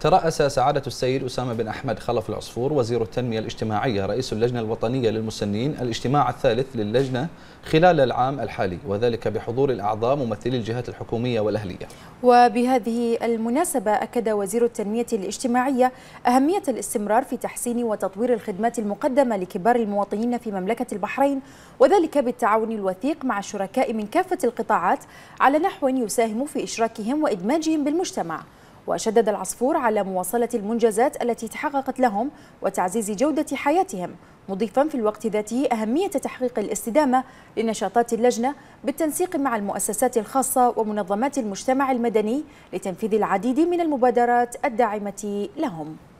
ترأس سعادة السيد أسامة بن أحمد خلف العصفور وزير التنمية الاجتماعية رئيس اللجنة الوطنية للمسنين الاجتماع الثالث للجنة خلال العام الحالي وذلك بحضور الأعضاء ممثلي الجهات الحكومية والأهلية وبهذه المناسبة أكد وزير التنمية الاجتماعية أهمية الاستمرار في تحسين وتطوير الخدمات المقدمة لكبار المواطنين في مملكة البحرين وذلك بالتعاون الوثيق مع الشركاء من كافة القطاعات على نحو يساهم في إشراكهم وإدماجهم بالمجتمع وشدد العصفور على مواصلة المنجزات التي تحققت لهم وتعزيز جودة حياتهم مضيفا في الوقت ذاته أهمية تحقيق الاستدامة لنشاطات اللجنة بالتنسيق مع المؤسسات الخاصة ومنظمات المجتمع المدني لتنفيذ العديد من المبادرات الداعمة لهم